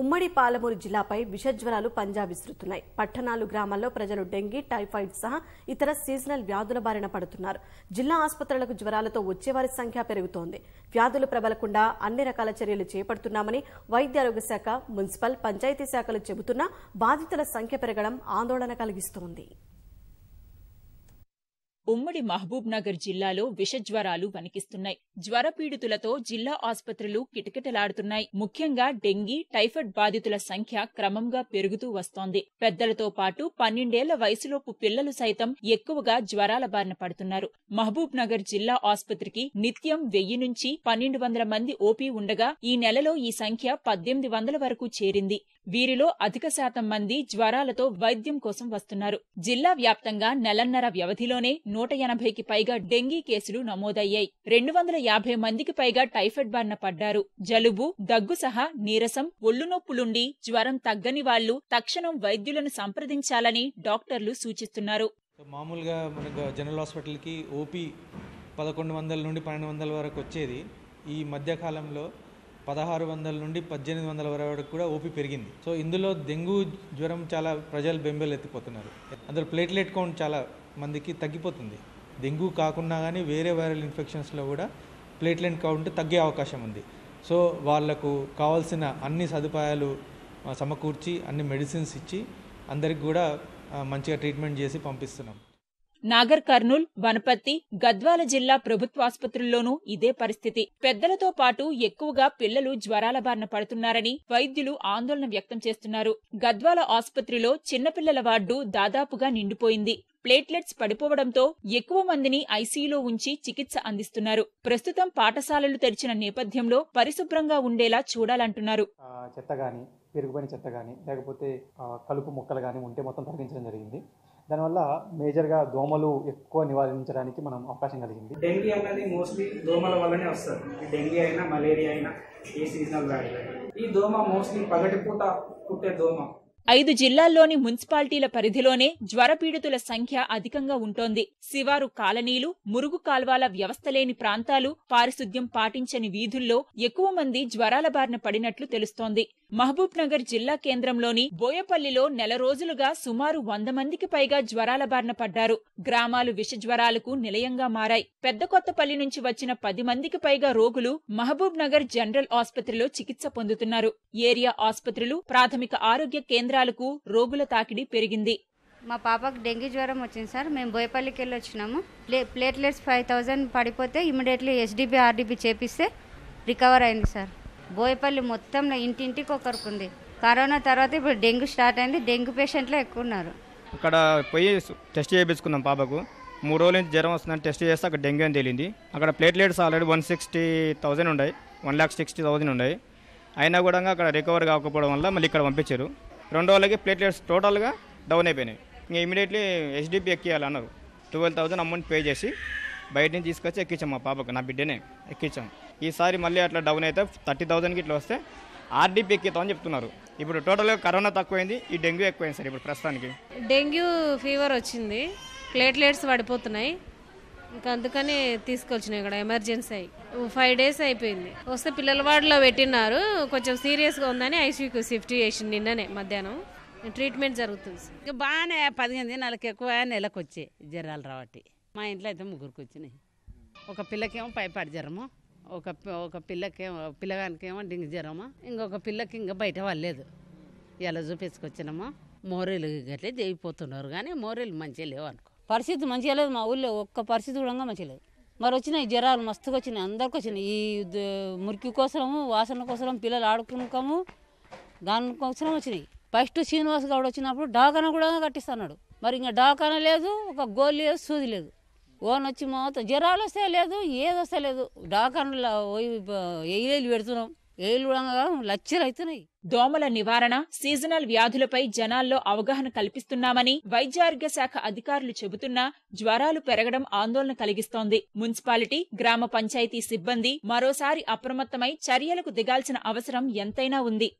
ఉమ్మడి పాలమూరు జిల్లాపై విషజ్వరాలు పంజాబ్ విసురుతున్నాయి పట్టణాలు గ్రామాల్లో ప్రజలు డెంగీ టైఫాయిడ్ సహా ఇతర సీజనల్ వ్యాధుల బారిన పడుతున్నారు జిల్లా ఆసుపత్రులకు జ్వరాలతో వచ్చేవారి సంఖ్య పెరుగుతోంది వ్యాధులు ప్రబలకుండా అన్ని రకాల చర్యలు చేపడుతున్నామని వైద్య ఆరోగ్య శాఖ మున్సిపల్ పంచాయతీ శాఖలు చెబుతున్నా బాధితుల సంఖ్య పెరగడం ఆందోళన కలిగిస్తోంది ఉమ్మడి మహబూబ్ నగర్ జిల్లాలో విషజ్వరాలు వణికిస్తున్నాయి జ్వరపీడితులతో జిల్లా ఆసుపత్రులు కిటకిటలాడుతున్నాయి ముఖ్యంగా డెంగీ టైఫాయిడ్ బాధితుల సంఖ్య క్రమంగా పెరుగుతూ వస్తోంది పెద్దలతో పాటు పన్నెండేళ్ల వయసులోపు పిల్లలు సైతం ఎక్కువగా జ్వరాల బారిన పడుతున్నారు మహబూబ్ నగర్ జిల్లా ఆసుపత్రికి నిత్యం వెయ్యి నుంచి పన్నెండు వందల మంది ఓపీ ఉండగా ఈ నెలలో ఈ సంఖ్య పద్దెనిమిది వందల వరకు చేరింది వీరిలో అధిక శాతం మంది జ్వరాలతో వైద్యం కోసం వస్తున్నారు జిల్లా వ్యాప్తంగా నెలన్నర వ్యవధిలోనే నూట ఎనభైకి పైగా డెంగీ కేసులు నమోదయ్యాయి రెండు వందల యాభై మందికి పైగా టైఫాయిడ్ బారిన పడ్డారు జలుబు దగ్గు సహా నీరసం ఒళ్ళు నొప్పులుండి జ్వరం తగ్గని వాళ్లు తక్షణం వైద్యులను సంప్రదించాలని డాక్టర్లు సూచిస్తున్నారు మామూలుగా మనకు జనరల్ హాస్పిటల్కి ఓపీ పదకొండు వందల నుండి పన్నెండు వందల వరకు వచ్చేది ఈ మధ్యకాలంలో పదహారు వందల నుండి పద్దెనిమిది వందల వరకు కూడా ఓపీ పెరిగింది సో ఇందులో డెంగ్యూ జ్వరం చాలా ప్రజలు బెంబెలు ఎత్తిపోతున్నారు అందులో ప్లేట్లెట్ కౌంట్ చాలా మందికి తగ్గిపోతుంది డెంగ్యూ కాకుండా కానీ వేరే వైరల్ ఇన్ఫెక్షన్స్లో కూడా ప్లేట్లెట్ కౌంట్ తగ్గే అవకాశం ఉంది సో వాళ్లకు కావాల్సిన అన్ని సదుపాయాలు సమకూర్చి అన్ని మెడిసిన్స్ ఇచ్చి అందరికి కూడా మంచిగా ట్రీట్మెంట్ చేసి పంపిస్తున్నాం నాగర్ కర్నూల్ వనపర్తి గద్వాల జిల్లా ప్రభుత్వాసుపత్రుల్లోనూ ఇదే పరిస్థితి పెద్దలతో పాటు ఎక్కువగా పిల్లలు జ్వరాల బారిన పడుతున్నారని వైద్యులు ఆందోళన వ్యక్తం చేస్తున్నారు గద్వాల ఆసుపత్రిలో చిన్నపిల్లల వార్డు దాదాపుగా నిండిపోయింది ప్లేట్లెట్స్ పడిపోవడంతో ఎక్కువ మందిని ఐసీయూలో ఉంచి చికిత్స అందిస్తున్నారు ప్రస్తుతం పాఠశాలలు తెరిచిన నేపథ్యంలో పరిశుభ్రంగా ఉండేలా చూడాలంటున్నారు చెత్త గాని పెరిగిపోయిన చెత్త గాని లేకపోతే కలుపు మొక్కలు గాని ఉంటే మొత్తం తొలగించడం జరిగింది దానివల్ల మేజర్గా దోమలు ఎక్కువ నివారించడానికి మనం అవకాశం కలిగింది డెంగీ అనేది మోస్ట్లీ దోమల వల్లనే వస్తుంది డెంగీ అయినా మలేరియా అయినా ఏ సీజనల్ వ్యాధి ఈ దోమ మోస్ట్లీ పగటి పూట పుట్టే దోమ ఐదు జిల్లాల్లోని మున్సిపాలిటీల పరిధిలోనే జ్వరపీడితుల సంఖ్య అధికంగా ఉంటోంది శివారు కాలనీలు మురుగు కాల్వాల వ్యవస్థ లేని ప్రాంతాలు పారిశుద్ధ్యం పాటించని వీధుల్లో ఎక్కువ మంది జ్వరాల బారిన పడినట్లు తెలుస్తోంది మహబూబ్ నగర్ జిల్లా కేంద్రంలోని బోయపల్లిలో నెల రోజులుగా సుమారు వంద మందికి పైగా జ్వరాల బారిన పడ్డారు గ్రామాలు విష జ్వరాలకు నిలయంగా మారాయి పెద్ద కొత్తపల్లి నుంచి వచ్చిన పది మందికి పైగా రోగులు మహబూబ్ నగర్ జనరల్ ఆసుపత్రిలో చికిత్స పొందుతున్నారు ఏరియా ఆసుపత్రులు ప్రాథమిక ఆరోగ్య కేంద్రాలకు రోగుల తాకిడి పెరిగింది మా పాపకు డెంగ్యూ జ్వరం వచ్చింది సార్ మేము బోయపల్లికి వెళ్ళి వచ్చినాము ప్లేట్లెట్స్ ఫైవ్ థౌజండ్ పడిపోతే ఇమీడియట్లీ ఎస్డిబి ఆర్డిబి చేపిస్తే రికవర్ అయింది సార్ బోయపల్లి మొత్తం ఇంటింటికి ఒకరికి ఉంది కరోనా తర్వాత ఇప్పుడు డెంగ్యూ స్టార్ట్ అయింది డెంగ్యూ పేషెంట్లు ఎక్కువ ఉన్నారు అక్కడ పోయి టెస్ట్ చేయించుకున్నాం పాపకు మూడు రోజుల నుంచి జ్వరం వస్తుందని టెస్ట్ చేస్తే అక్కడ డెంగ్యూ అని తేలింది అక్కడ platelets already one sixty thousand ఉన్నాయి వన్ ల్యాక్ సిక్స్టీ థౌసండ్ ఉన్నాయి అయినా కూడా అక్కడ రికవర్ కాకపోవడం వల్ల మళ్ళీ ఇక్కడ పంపించారు రెండు రోజులకి ప్లేట్లెట్స్ టోటల్గా డౌన్ అయిపోయినాయి ఇంకా ఇమీడియట్లీ హెచ్డిపి ఎక్కియాలన్నారు ట్వెల్వ్ థౌజండ్ అమౌంట్ పే చేసి బయట నుంచి తీసుకొచ్చి ఎక్కించాం మా పాపకు నా బిడ్డనే ఎక్కించాం ఈసారి మళ్ళీ అట్లా డౌన్ అయితే థర్టీ థౌజండ్కి ఇట్లా వస్తే ఆర్డీపీ ఎక్కుతామని చెప్తున్నారు ఇప్పుడు టోటల్గా కరోనా తక్కువైంది ఈ డెంగ్యూ ఎక్కువైంది సార్ ఇప్పుడు ప్రస్తుతానికి డెంగ్యూ ఫీవర్ వచ్చింది ప్లేట్లెట్స్ పడిపోతున్నాయి ఇంకా అందుకని తీసుకొచ్చిన ఇక్కడ ఎమర్జెన్సీ అయ్యి ఫైవ్ డేస్ అయిపోయింది వస్తే పిల్లల వాడిలో పెట్టినారు కొంచెం సీరియస్గా ఉందని ఐసీయూకి షిఫ్ట్ చేసి నిన్ననే మధ్యాహ్నం ట్రీట్మెంట్ జరుగుతుంది బాగానే పదిహేను దినాలకు ఎక్కువ నెలకు వచ్చే జ్వరాలు రావట్టి మా ఇంట్లో అయితే ముగ్గురికి వచ్చినాయి ఒక పిల్లకేమో పైపాడు జ్వరము ఒక ఒక పిల్లకేమో పిల్లగానికేమో డింగి జ్వరము ఇంకొక పిల్లకి ఇంకా బయట వాళ్ళలేదు ఎలా చూపించుకొచ్చినాము మోరీలు గట్లే చేయిపోతున్నారు కానీ మోరీలు మంచిగా లేవు అనుకో పరిస్థితి మంచిగా లేదు మా ఊళ్ళో ఒక్క పరిస్థితి కూడా మంచిగా లేదు మరి వచ్చినాయి జ్వరాలు మస్తుగా వచ్చినాయి అందరికి వచ్చినాయి ఈ మురికి కోసము వాసన కోసరం పిల్లలు ఆడుకునుకము దానికోసం వచ్చినాయి ఫస్ట్ శ్రీనివాస్ గౌడ్ వచ్చినప్పుడు డాకానా కూడా కట్టిస్తున్నాడు మరి ఇంకా డాకానా లేదు ఒక గోల్ లేదు సూది లేదు ఓన్ వచ్చి మొత్తం జ్వరాలు వస్తే లేదు ఏది వస్తే లేదు డాకాన్లో పోయి ఎయిలు పెడుతున్నాం ఏళ్ళు దోమల నివారణ సీజనల్ వ్యాధులపై జనాల్లో అవగాహన కల్పిస్తున్నామని ఆరోగ్య శాఖ అధికారులు చెబుతున్నా జ్వరాలు పెరగడం ఆందోళన కలిగిస్తోంది మున్సిపాలిటీ గ్రామ పంచాయతీ సిబ్బంది మరోసారి అప్రమత్తమై చర్యలకు దిగాల్సిన అవసరం ఎంతైనా ఉంది